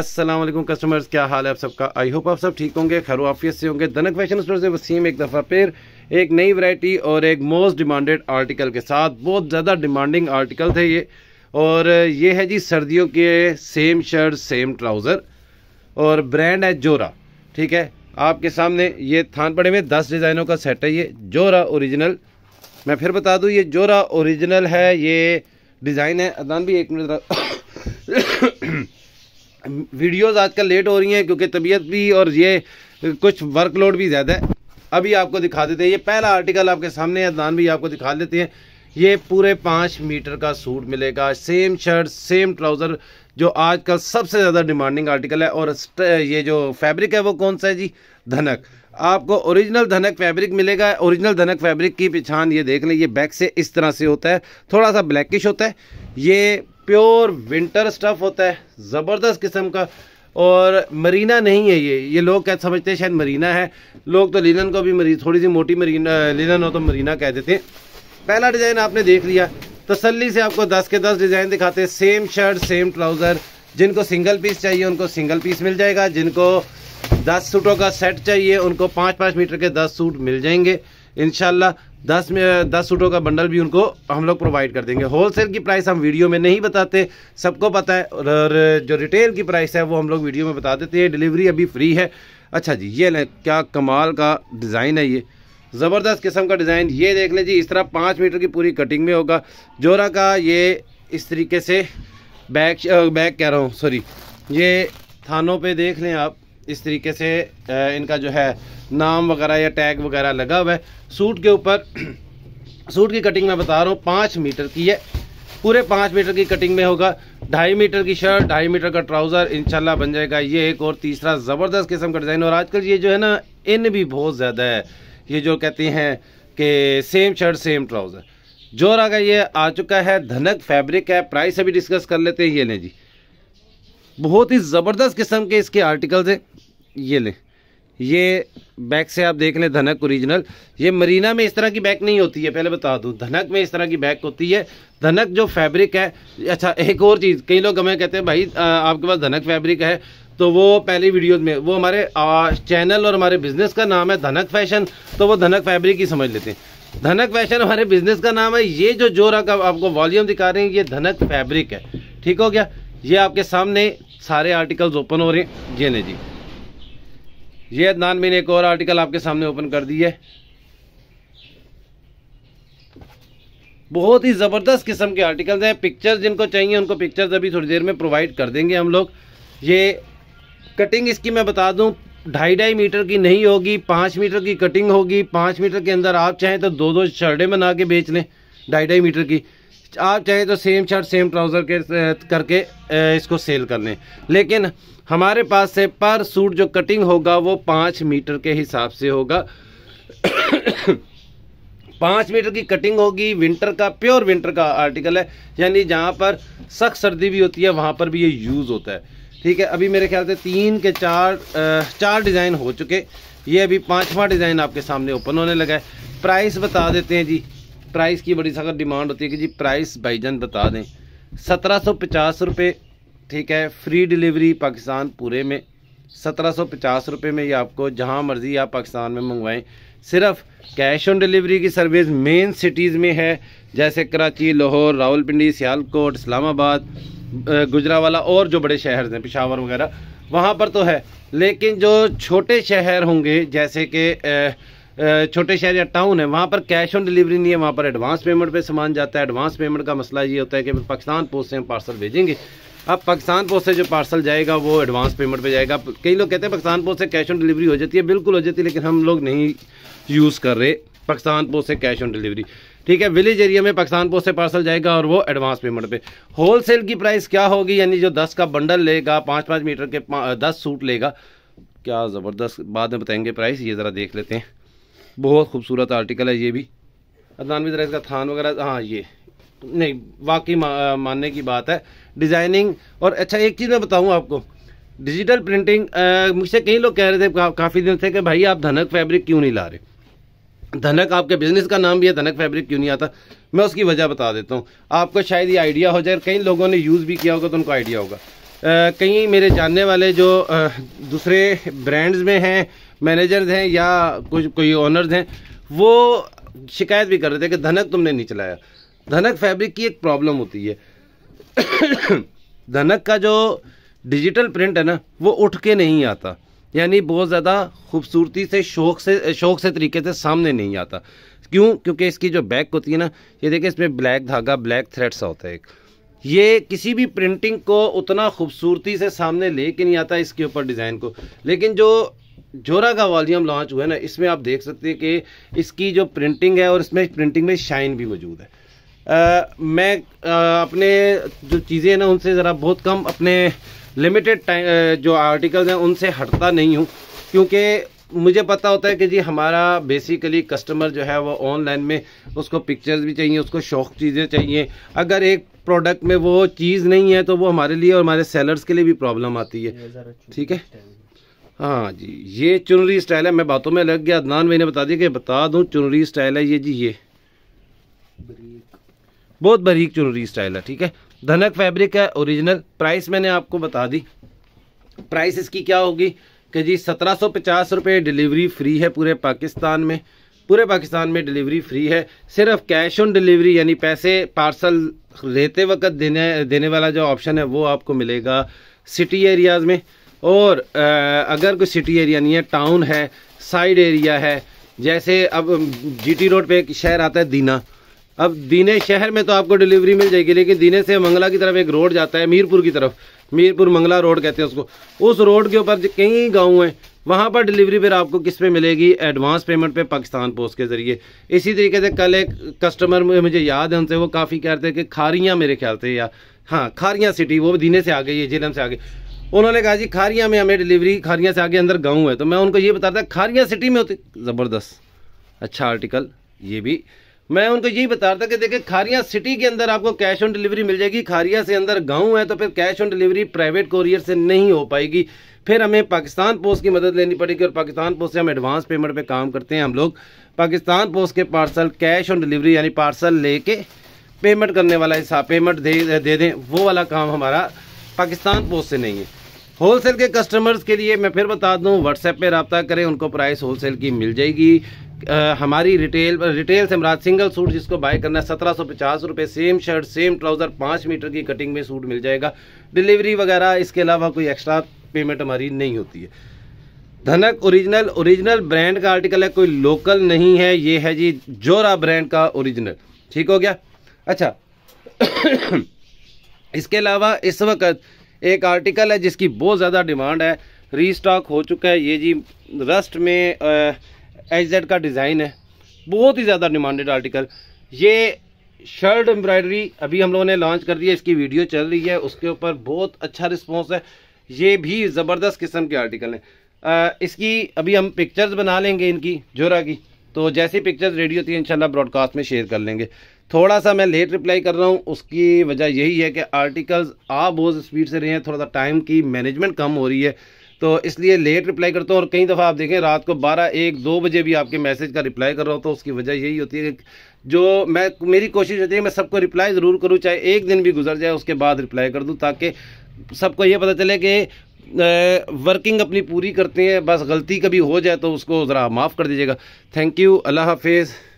Aslam customers क्या हाल है आप सबका आई होप आप सब ठीक होंगे खैर आफियत से होंगे दनक फैशन स्टोर से वसीम एक दफ़ा फिर एक नई वैरायटी और एक मोस्ट डिमांडेड आर्टिकल के साथ बहुत ज़्यादा डिमांडिंग आर्टिकल थे ये और ये है जी सर्दियों के सेम शर्ट सेम ट्राउज़र और ब्रांड है जोरा ठीक है आपके सामने ये थान पड़े में दस डिज़ाइनों का सेट है ये जोरा औरिजिनल मैं फिर बता दूँ ये जोरा औरिजिनल है ये डिज़ाइन है अदान भी एक मिनट वीडियोस आजकल लेट हो रही हैं क्योंकि तबीयत भी और ये कुछ वर्कलोड भी ज़्यादा है अभी आपको दिखा देते हैं ये पहला आर्टिकल आपके सामने है दान भी आपको दिखा देते हैं ये पूरे पाँच मीटर का सूट मिलेगा सेम शर्ट सेम ट्राउज़र जो आज का सबसे ज़्यादा डिमांडिंग आर्टिकल है और ये जो फैब्रिक है वो कौन सा है जी धनक आपको ओरिजिनल धनक फैब्रिक मिलेगा ओरिजिनल धनक फैब्रिक की पहचान ये देख लें ये बैक से इस तरह से होता है थोड़ा सा ब्लैकिश होता है ये प्योर विंटर स्टफ़ होता है ज़बरदस्त किस्म का और मरीना नहीं है ये ये लोग क्या समझते हैं शायद मरीना है लोग तो लिनन को भी मरी थोड़ी सी मोटी मरीना लिनन हो तो मरीना कह देते हैं पहला डिज़ाइन आपने देख लिया तसली से आपको दस के दस डिज़ाइन दिखाते हैं सेम शर्ट सेम ट्राउज़र जिनको सिंगल पीस चाहिए उनको सिंगल पीस मिल जाएगा जिनको दस सूटों का सेट चाहिए उनको पाँच पाँच मीटर के दस सूट मिल जाएंगे इनशाला दस में दस सूटों का बंडल भी उनको हम लोग प्रोवाइड कर देंगे होलसेल की प्राइस हम वीडियो में नहीं बताते सबको पता है और जो रिटेल की प्राइस है वो हम लोग वीडियो में बता देते हैं डिलीवरी अभी फ्री है अच्छा जी ये लें क्या कमाल का डिज़ाइन है ये ज़बरदस्त किस्म का डिज़ाइन ये देख लें जी इस तरह पाँच मीटर की पूरी कटिंग में होगा जोरा का ये इस तरीके से बैक बैक कह रहा हूँ सॉरी ये थानों पर देख लें आप इस तरीके से इनका जो है नाम वगैरह या टैग वगैरह लगा हुआ है सूट के ऊपर सूट की कटिंग मैं बता रहा हूँ पाँच मीटर की है पूरे पाँच मीटर की कटिंग में होगा ढाई मीटर की शर्ट ढाई मीटर का ट्राउज़र इंशाल्लाह बन जाएगा ये एक और तीसरा ज़बरदस्त किस्म का डिज़ाइन और आजकल ये जो है ना इन भी बहुत ज़्यादा है ये जो कहते हैं कि सेम शर्ट सेम ट्राउज़र जो का ये आ चुका है धनक फैब्रिक है प्राइस अभी डिस्कस कर लेते हैं ये लें जी बहुत ही ज़बरदस्त किस्म के इसके आर्टिकल्स हैं ये लें ये बैक से आप देख लें धनक ओरिजिनल ये मरीना में इस तरह की बैक नहीं होती है पहले बता दूं धनक में इस तरह की बैक होती है धनक जो फैब्रिक है अच्छा एक और चीज़ कई लोग हमें कहते हैं भाई आ, आपके पास धनक फैब्रिक है तो वो पहली वीडियो में वो हमारे आ, चैनल और हमारे बिजनेस का नाम है धनक फैशन तो वो धनक फैब्रिक ही समझ लेते हैं धनक फैशन हमारे बिजनेस का नाम है ये जो जो का आपको वॉल्यूम दिखा रहे हैं ये धनक फैब्रिक है ठीक हो गया ये आपके सामने सारे आर्टिकल्स ओपन हो रहे हैं जी ने जी ये अदनान मैंने एक और आर्टिकल आपके सामने ओपन कर दी है बहुत ही ज़बरदस्त किस्म के आर्टिकल्स हैं पिक्चर्स जिनको चाहिए उनको पिक्चर्स अभी थोड़ी देर में प्रोवाइड कर देंगे हम लोग ये कटिंग इसकी मैं बता दूं ढाई ढाई मीटर की नहीं होगी पाँच मीटर की कटिंग होगी पाँच मीटर के अंदर आप चाहें तो दो दो शर्टें बना के बेच लें ढाई ढाई मीटर की आप चाहें तो सेम शर्ट सेम ट्राउज़र के करके इसको सेल कर लें लेकिन हमारे पास से पर सूट जो कटिंग होगा वो पाँच मीटर के हिसाब से होगा पाँच मीटर की कटिंग होगी विंटर का प्योर विंटर का आर्टिकल है यानी जहाँ पर सख्त सर्दी भी होती है वहाँ पर भी ये यूज़ होता है ठीक है अभी मेरे ख्याल से तीन के चार चार डिज़ाइन हो चुके ये अभी पाँचवा डिज़ाइन आपके सामने ओपन होने लगा है प्राइस बता देते हैं जी प्राइस की बड़ी सख्त डिमांड होती है कि जी प्राइस भाईजान बता दें सत्रह सौ पचास रुपये ठीक है फ्री डिलीवरी पाकिस्तान पूरे में सत्रह सौ पचास रुपये में ये आपको जहाँ मर्ज़ी आप पाकिस्तान में मंगवाएं सिर्फ कैश ऑन डिलीवरी की सर्विस मेन सिटीज़ में है जैसे कराची लाहौर रावलपिंडी सियालकोट इस्लामाबाद गुजरावाला और जो बड़े शहर हैं पिशावर वगैरह वहाँ पर तो है लेकिन जो छोटे शहर होंगे जैसे कि छोटे शहर या टाउन है वहाँ पर कैश ऑन डिलीवरी नहीं है वहाँ पर एडवांस पेमेंट पे सामान जाता है एडवांस पेमेंट का मसला ये होता है कि पाकिस्तान पोस्ट से हम पार्सल भेजेंगे अब पाकिस्तान पोस्ट से जो पार्सल जाएगा वो एडवांस पेमेंट पे जाएगा कई लोग कहते हैं पाकिस्तान पोस्ट से कैश ऑन डिलीवरी हो जाती है बिल्कुल हो जाती है लेकिन हम लोग नहीं यूज़ कर रहे पाकिस्तान पोस्ट से कैश ऑन डिलीवरी ठीक है विलेज एरिया में पाकिस्तान पोस्ट से पार्सल जाएगा और वो एडवांस पेमेंट पे होलसेल की प्राइस क्या होगी यानी जो दस का बंडल लेगा पाँच पाँच मीटर के दस सूट लेगा क्या ज़बरदस्त बाद में बताएंगे प्राइस ये ज़रा देख लेते हैं बहुत खूबसूरत आर्टिकल है ये भी अदनान भी ज़रा इसका थान वगैरह हाँ ये नहीं वाकई मानने की बात है डिज़ाइनिंग और अच्छा एक चीज़ मैं बताऊँ आपको डिजिटल प्रिंटिंग मुझसे कई लोग कह रहे थे का, काफ़ी दिन से कि भाई आप धनक फैब्रिक क्यों नहीं ला रहे धनक आपके बिजनेस का नाम भी है धनक फैब्रिक क्यों नहीं आता मैं उसकी वजह बता देता हूँ आपको शायद ये आइडिया हो जाए कई लोगों ने यूज़ भी किया होगा तो उनको आइडिया होगा कई मेरे जानने वाले जो दूसरे ब्रांड्स में हैं मैनेजर्स हैं या कुछ कोई ओनर्स हैं वो शिकायत भी कर रहे थे कि धनक तुमने नहीं चलाया धनक फैब्रिक की एक प्रॉब्लम होती है धनक का जो डिजिटल प्रिंट है ना वो उठ के नहीं आता यानी बहुत ज़्यादा खूबसूरती से शौक से शौक से तरीके से सामने नहीं आता क्यों क्योंकि इसकी जो बैक होती है ना ये देखिए इसमें ब्लैक धागा ब्लैक थ्रेड सा होता है एक ये किसी भी प्रिंटिंग को उतना खूबसूरती से सामने लेके नहीं आता इसके ऊपर डिज़ाइन को लेकिन जो जोरा का वॉल्यूम लॉन्च हुआ है ना इसमें आप देख सकते हैं कि इसकी जो प्रिंटिंग है और इसमें प्रिंटिंग में शाइन भी मौजूद है आ, मैं आ, अपने जो चीज़ें हैं ना उनसे ज़रा बहुत कम अपने लिमिटेड टाइम जो आर्टिकल्स हैं उनसे हटता नहीं हूँ क्योंकि मुझे पता होता है कि जी हमारा बेसिकली कस्टमर जो है वो ऑनलाइन में उसको पिक्चर्स भी चाहिए उसको शौक चीज़ें चाहिए अगर एक प्रोडक्ट में वो चीज़ नहीं है तो वो हमारे लिए और हमारे सेलर्स के लिए भी प्रॉब्लम आती है ठीक है हाँ जी ये चुनरी स्टाइल है मैं बातों में लग गया अदनान मैंने बता दिया कि बता दूँ चुनरी स्टाइल है ये जी ये बहुत बरीक चुनरी स्टाइल है ठीक है धनक फैब्रिक है ओरिजिनल प्राइस मैंने आपको बता दी प्राइस इसकी क्या होगी कि जी सत्रह सौ पचास रुपये डिलीवरी फ्री है पूरे पाकिस्तान में पूरे पाकिस्तान में डिलीवरी फ्री है सिर्फ कैश ऑन डिलीवरी यानी पैसे पार्सल रहते वक्त देने देने वाला जो ऑप्शन है वो आपको मिलेगा सिटी एरियाज़ में और अगर कोई सिटी एरिया नहीं है टाउन है साइड एरिया है जैसे अब जीटी रोड पे एक शहर आता है दीना अब दीने शहर में तो आपको डिलीवरी मिल जाएगी लेकिन दीने से मंगला की तरफ एक रोड जाता है मीरपुर की तरफ मीरपुर मंगला रोड कहते हैं उसको उस रोड के ऊपर कई गाँव हैं वहाँ पर डिलीवरी फिर आपको किस पे मिलेगी एडवांस पेमेंट पे पाकिस्तान पोस्ट के ज़रिए इसी तरीके से कल एक कस्टमर मुझे याद है उनसे वो काफ़ी कहते हैं कि खारियाँ मेरे ख्याल से या हाँ खारियाँ सिटी वो दीने से आ गई है जिलम से आ गई उन्होंने कहा जी खारियाँ में हमें डिलीवरी खारियाँ से आगे अंदर गाँव है तो मैं उनको ये बताता खारियाँ सिटी में होती ज़बरदस्त अच्छा आर्टिकल ये भी मैं उनको यही बता रहा था कि देखिए खारिया सिटी के अंदर आपको कैश ऑन डिलीवरी मिल जाएगी खारिया से अंदर गांव है तो फिर cash on delivery private courier से नहीं हो पाएगी फिर हमें पाकिस्तान पोस्ट की मदद लेनी पड़ेगी और पाकिस्तान पोस्ट से हम एडवांस पेमेंट पे काम करते हैं हम लोग पाकिस्तान पोस्ट के पार्सल कैश ऑन डिलीवरी यानी पार्सल लेके पेमेंट करने वाला हिसाब पेमेंट दे दे दें दे, वो वाला काम हमारा पाकिस्तान पोस्ट से नहीं है होलसेल के कस्टमर्स के लिए मैं फिर बता दूं व्हाट्सएप पे रबता करें उनको प्राइस होलसेल की मिल जाएगी आ, हमारी रिटेल रिटेल से हमारा सिंगल सूट जिसको बाय करना है सत्रह सौ पचास रुपये सेम शर्ट सेम ट्राउज़र पाँच मीटर की कटिंग में सूट मिल जाएगा डिलीवरी वगैरह इसके अलावा कोई एक्स्ट्रा पेमेंट हमारी नहीं होती है धनक ओरिजिनल ओरिजिनल ब्रांड का आर्टिकल है कोई लोकल नहीं है ये है जी जोरा ब्रांड का ओरिजिनल ठीक हो गया अच्छा इसके अलावा इस वक्त एक आर्टिकल है जिसकी बहुत ज़्यादा डिमांड है रीस्टॉक हो चुका है ये जी रस्ट में आ, एच का डिज़ाइन है बहुत ही ज़्यादा डिमांडेड आर्टिकल ये शर्ट एम्ब्रॉयडरी अभी हम लोगों ने लॉन्च कर दी है इसकी वीडियो चल रही है उसके ऊपर बहुत अच्छा रिस्पॉन्स है ये भी ज़बरदस्त किस्म के आर्टिकल हैं इसकी अभी हम पिक्चर्स बना लेंगे इनकी जोरा की तो जैसी पिक्चर्स रेडी होती है इंशाल्लाह ब्रॉडकास्ट में शेयर कर लेंगे थोड़ा सा मैं लेट रिप्लाई कर रहा हूँ उसकी वजह यही है कि आर्टिकल्स आप बहुत स्पीड से रहे हैं थोड़ा सा टाइम की मैनेजमेंट कम हो रही है तो इसलिए लेट रिप्लाई करता हूँ और कई दफ़ा आप देखें रात को बारह एक दो बजे भी आपके मैसेज का रिप्लाई कर रहा हूँ तो उसकी वजह यही होती है कि जो मैं मेरी कोशिश होती है मैं सबको रिप्लाई ज़रूर करूँ चाहे एक दिन भी गुजर जाए उसके बाद रिप्लाई कर दूँ ताकि सबको ये पता चले कि वर्किंग अपनी पूरी करते हैं बस गलती कभी हो जाए तो उसको ज़रा माफ़ कर दीजिएगा थैंक यू अल्लाह हाफिज़